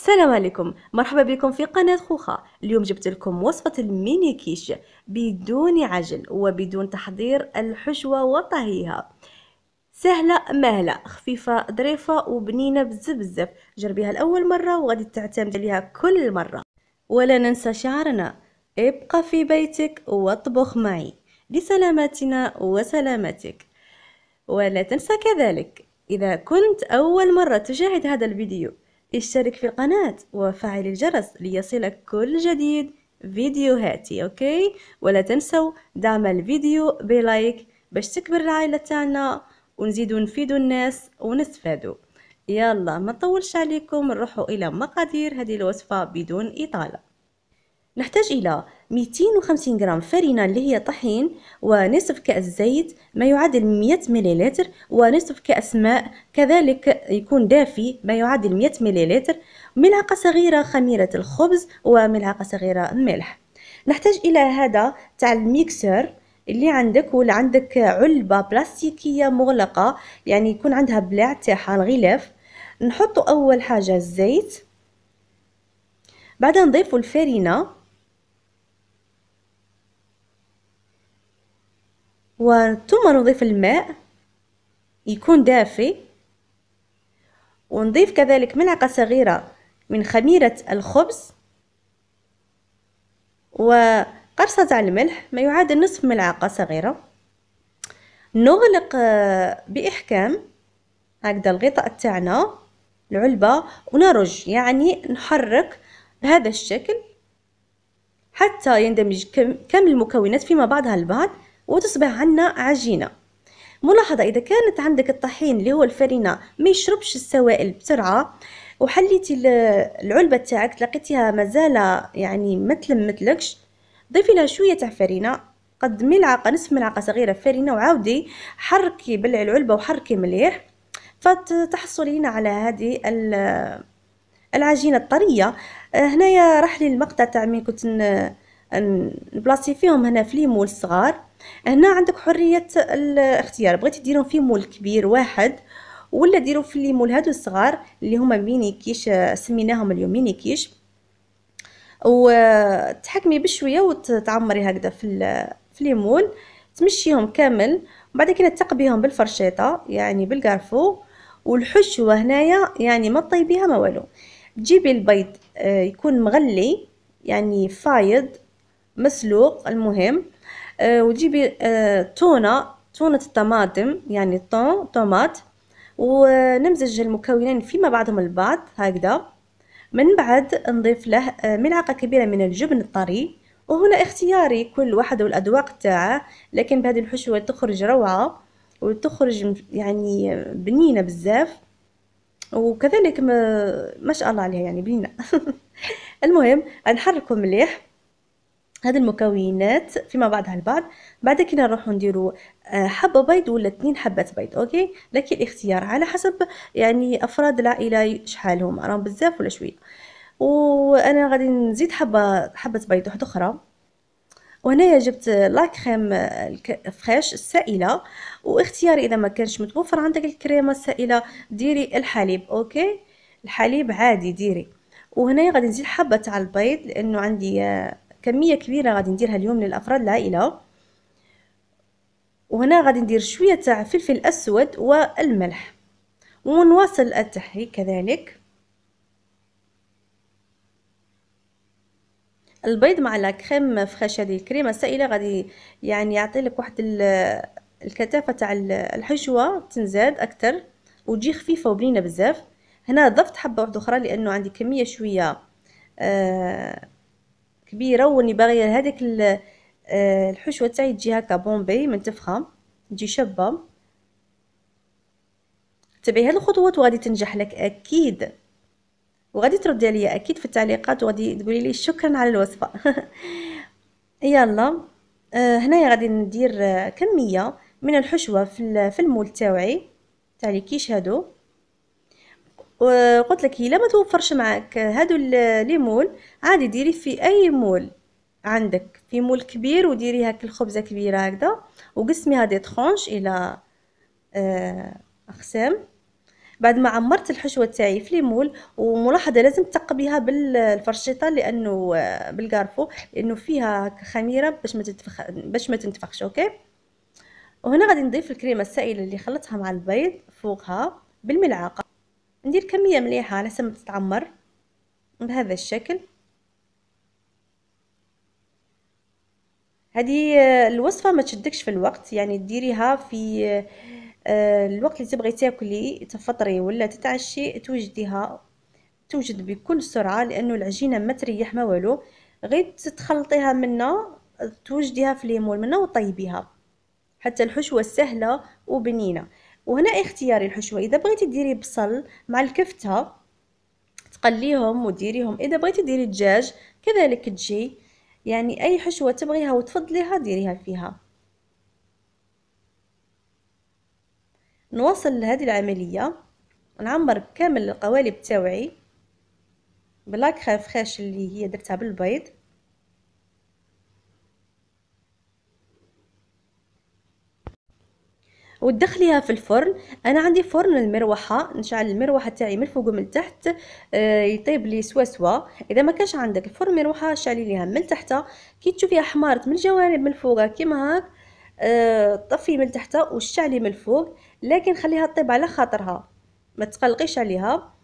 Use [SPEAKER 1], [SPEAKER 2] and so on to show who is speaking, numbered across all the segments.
[SPEAKER 1] السلام عليكم مرحبا بكم في قناة خوخة اليوم جبت لكم وصفة الميني كيش بدون عجل وبدون تحضير الحشوة وطهيها سهلة مهلة خفيفة ظريفة وبنينة بزاف بزاف جربيها الأول مرة وغادي تعتمد عليها كل مرة ولا ننسى شعرنا ابقى في بيتك واطبخ معي لسلامتنا وسلامتك ولا تنسى كذلك إذا كنت أول مرة تشاهد هذا الفيديو اشترك في القناة وفعل الجرس ليصلك كل جديد فيديوهاتي اوكي ولا تنسوا دعم الفيديو بلايك باش تكبر العائلة تاعنا ونزيدو نفيدو الناس ونستفادو يلا ما نطولش عليكم نروحوا الى مقادير هذه الوصفة بدون اطالة نحتاج إلى 250 غرام فرينة اللي هي طحين ونصف كأس زيت ما يعادل 100 مليلتر ونصف كأس ماء كذلك يكون دافي ما يعادل 100 مليلتر ملعقة صغيرة خميرة الخبز وملعقة صغيرة ملح نحتاج إلى هذا تاع الميكسر اللي عندك ولا عندك علبة بلاستيكية مغلقة يعني يكون عندها بلاع تاعها الغلاف نحط أول حاجة الزيت بعد نضيف الفرينة وثم نضيف الماء يكون دافي ونضيف كذلك ملعقة صغيرة من خميرة الخبز وقرصة تاع الملح ما يعادل نصف ملعقة صغيرة نغلق آه، بإحكام هكذا الغطاء تاعنا العلبة ونرج يعني نحرك بهذا الشكل حتى يندمج كم المكونات فيما بعضها البعض وتصبح عنا عجينة ملاحظة إذا كانت عندك الطحين اللي هو الفرينة ما يشربش السوائل بسرعة وحليتي العلبة تاعك لقيتيها مازال يعني ما تلمتلكش ضيفي لها شوية تاع فرينة قد ملعقة نصف ملعقة صغيرة فرينة وعاودي حركي بلعي العلبة وحركي مليح فتحصلين على هذه العجينة الطرية هنايا راح لي المقطع تاع مين كنت نبلاصي فيهم هنا في ليمون صغار هنا عندك حريه الاختيار بغيتي ديرهم في مول كبير واحد ولا ديرو في لي مول هادو الصغار اللي هما ميني كيش سميناهم اليوم ميني كيش وتحكمي بشويه وتعمري هكذا في في لي مول تمشيهم كامل بعد كده تقبيهم بالفرشيطه يعني بالكارفو والحشوه هنايا يعني ما طيبيها ما والو تجيبي البيض آه، يكون مغلي يعني فايض مسلوق المهم آه، وتجيبي آه، تونة تونة الطماطم يعني طون طوماط ونمزج المكونين فيما بعضهم البعض هكذا من بعد نضيف له آه، ملعقة كبيرة من الجبن الطري وهنا اختياري كل واحد والأذواق تاعه لكن بهذه الحشوة تخرج روعة وتخرج يعني بنينة بزاف وكذلك ما, ما شاء الله عليها يعني بنينة المهم نحركه مليح هاد المكونات فيما بعضها البعض بعد كي نروحو نديرو آه، حبه بيض ولا اثنين حبات بيض اوكي لكن الاختيار على حسب يعني افراد العائله شحالهم راهم بزاف ولا شويه وانا غادي نزيد حبه حبه بيض واحده اخرى وهنايا جبت لا كريم فريش السائله واختياري اذا ما كانش متوفر عندك الكريمه السائله ديري الحليب اوكي الحليب عادي ديري وهنايا غادي نزيد حبه تاع البيض لانه عندي آه، كميه كبيره غادي نديرها اليوم للافراد العائله وهنا غادي ندير شويه تاع فلفل اسود والملح ونواصل التحريك كذلك البيض مع لا كريم فريش هذه الكريمه السائله غادي يعني يعطي لك واحد الكثافه تاع الحشوه تنزاد اكثر وتجي خفيفه وبنينه بزاف هنا ضفت حبه واحده اخرى لانه عندي كميه شويه آه كبيره واني باغيه هذاك الحشوه آه، تاعي تجي هكا بومبي منتفخه تجي شابه تبعي هاد الخطوات وغادي تنجح لك اكيد وغادي تردي عليا اكيد في التعليقات وغادي تقولي لي شكرا على الوصفه يلا آه هنايا غادي ندير آه، كميه من الحشوه في, في المول تاوعي تاع لي كيش هادو وقلت لك إيه، لا ما توفرش معاك هادو لي مول عادي ديري في اي مول عندك في مول كبير وديري هاك الخبزه كبيره هكذا وقسميها دي ترونش الى آه، اقسام بعد ما عمرت الحشوه تاعي في ليمول وملاحظه لازم تقبيها بالفرشيطه لانه آه، بالكارفو لانه فيها خميره باش ما تتفخ باش ما تنتفخش اوكي وهنا غادي نضيف الكريمه السائله اللي خلطتها مع البيض فوقها بالملعقه ندير كمية مليحة على ما تتعمر بهذا الشكل هذه آه، الوصفة ما تشدكش في الوقت يعني ديريها في آه، آه، الوقت اللي تبغي تاكلي تفطري ولا تتعشي توجديها توجد بكل سرعة لأنه العجينة ما تريح ما والو غير تخلطيها منا توجديها في ليمون منا وطيبيها حتى الحشوة سهلة وبنينة وهنا اختياري الحشوه اذا بغيتي ديري بصل مع الكفته تقليهم وديريهم اذا بغيتي ديري الدجاج كذلك تجي يعني اي حشوه تبغيها وتفضليها ديريها فيها نواصل لهذه العمليه نعمر كامل القوالب تاوعي بلاك خاش اللي هي درتها بالبيض وتدخليها في الفرن انا عندي فرن المروحه نشعل المروحه تاعي من الفوق ومن التحت آه، يطيب لي سوا سوا اذا ما كانش عندك فرن مروحه شعلي ليها من تحتها كي تشوفيها حمارت من الجوانب من فوقها كيما هاك آه، طفي من تحتها وشعلي من الفوق لكن خليها تطيب على خاطرها ما تقلقيش عليها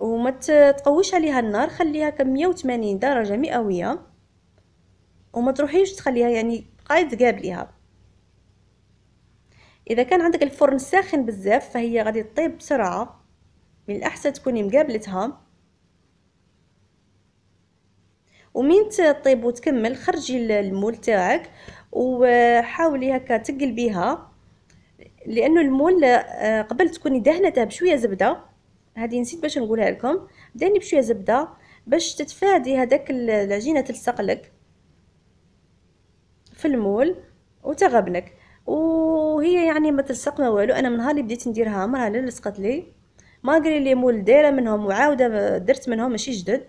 [SPEAKER 1] وما تقويش عليها النار خليها كم 180 درجه مئويه وما تروحيش تخليها يعني قاعد تقابليها اذا كان عندك الفرن ساخن بزاف فهي غادي تطيب بسرعه من الاحسن تكوني مقابلتها ومين تطيب وتكمل خرجي المول تاعك وحاولي هكا تقلبيها لانه المول آه، قبل تكوني دهنتها بشويه زبده هذه نسيت باش نقولها لكم دهني بشويه زبده باش تتفادي هذاك العجينه تلصق لك في المول وتغبنك وهي يعني ما تلصق ما والو انا من نهار اللي بديت نديرها عمرها لا لصقت لي ما قري لي مول دايره منهم وعاوده درت منهم ماشي جدد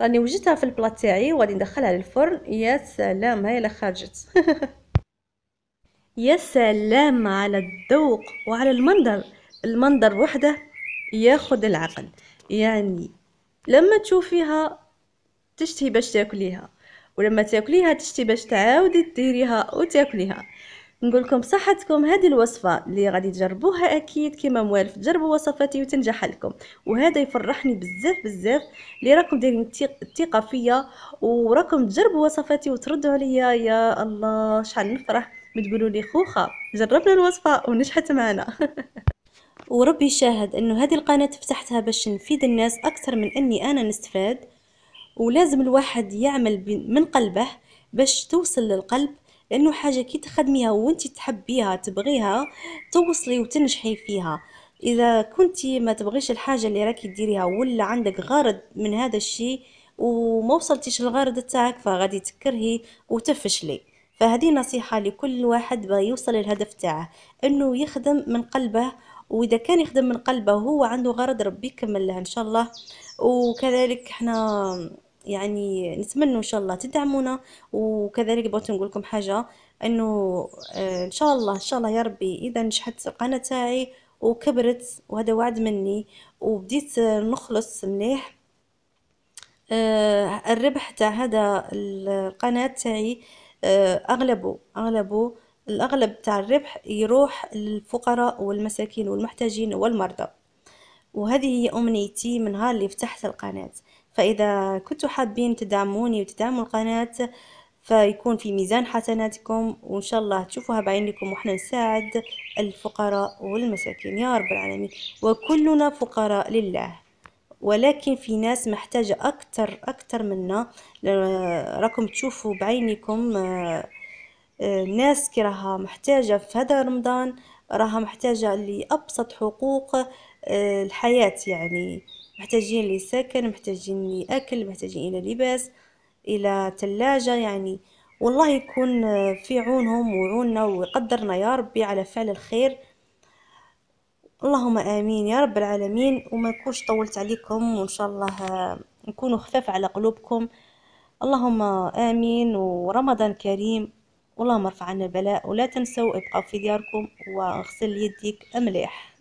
[SPEAKER 1] راني وجدتها في البلاط تاعي وغادي ندخلها للفرن يا سلام هاي لا خرجت يا سلام على الذوق وعلى المنظر المنظر وحده ياخذ العقل يعني لما تشوفيها تشتهي باش تاكليها ولما تاكليها تشتي باش تعاودي ديريها وتاكليها نقول لكم بصحتكم هذه الوصفه اللي غادي تجربوها اكيد كما موالف تجربوا وصفاتي وتنجح لكم وهذا يفرحني بزاف بزاف اللي راكم دايرين الثقه فيا وراكم تجربوا وصفاتي وتردوا عليا يا الله شحال نفرح مي تقولوا لي خوخه جربنا الوصفه ونجحت معنا وربي شاهد انه هذه القناه فتحتها باش نفيد الناس اكثر من اني انا نستفاد ولازم الواحد يعمل من قلبه باش توصل للقلب لانه حاجه كي تخدميها وانت تحبيها تبغيها توصلي وتنجحي فيها اذا كنتي ما تبغيش الحاجه اللي راكي ديريها ولا عندك غرض من هذا الشيء وما وصلتيش للغرض تاعك فغادي تكرهي وتفشلي فهذه نصيحه لكل واحد بغى يوصل للهدف تاعه انه يخدم من قلبه واذا كان يخدم من قلبه هو عنده غرض ربي يكمل له ان شاء الله وكذلك احنا يعني نتمنى ان شاء الله تدعمونا وكذلك بغيت نقول لكم حاجه انه آه، ان شاء الله ان شاء الله يا ربي اذا نجحت القناه تاعي وكبرت وهذا وعد مني وبديت نخلص مليح آه، الربح تاع هذا القناة تاعي آه، أغلبه أغلبه الأغلب تاع الربح يروح للفقراء والمساكين والمحتاجين والمرضى وهذه هي أمنيتي من نهار اللي فتحت القناة فإذا كنتوا حابين تدعموني وتدعموا القناة فيكون في ميزان حسناتكم وإن شاء الله تشوفوها بعينكم وإحنا نساعد الفقراء والمساكين يا رب العالمين وكلنا فقراء لله ولكن في ناس محتاجة أكتر أكتر منا راكم تشوفوا بعينكم آه، آه، ناس كراها محتاجة في هذا رمضان راها محتاجة لأبسط حقوق آه، الحياة يعني محتاجين لسكن محتاجين لأكل محتاجين إلى لباس إلى ثلاجة يعني والله يكون في عونهم وعوننا ويقدرنا يا ربي على فعل الخير اللهم آمين يا رب العالمين وما نكونش طولت عليكم وإن شاء الله نكونوا خفاف على قلوبكم اللهم آمين ورمضان كريم اللهم ارفع عنا البلاء ولا تنسوا ابقوا في دياركم واغسل يديك مليح